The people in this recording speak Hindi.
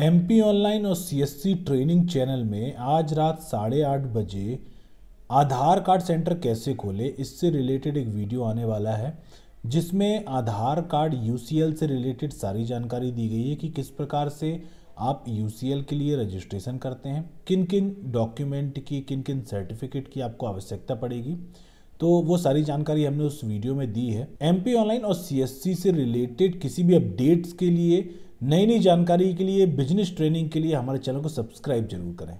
पी ऑनलाइन और सी ट्रेनिंग चैनल में आज रात साढ़े आठ बजे आधार कार्ड सेंटर कैसे खोले इससे रिलेटेड एक वीडियो आने वाला है जिसमें आधार कार्ड एल से रिलेटेड सारी जानकारी दी गई है कि किस प्रकार से आप एल के लिए रजिस्ट्रेशन करते हैं किन किन डॉक्यूमेंट की किन किन सर्टिफिकेट की आपको आवश्यकता पड़ेगी तो वो सारी जानकारी हमने उस वीडियो में दी है पी ऑनलाइन और सी से रिलेटेड किसी भी अपडेट्स के लिए नई नई जानकारी के लिए बिजनेस ट्रेनिंग के लिए हमारे चैनल को सब्सक्राइब जरूर करें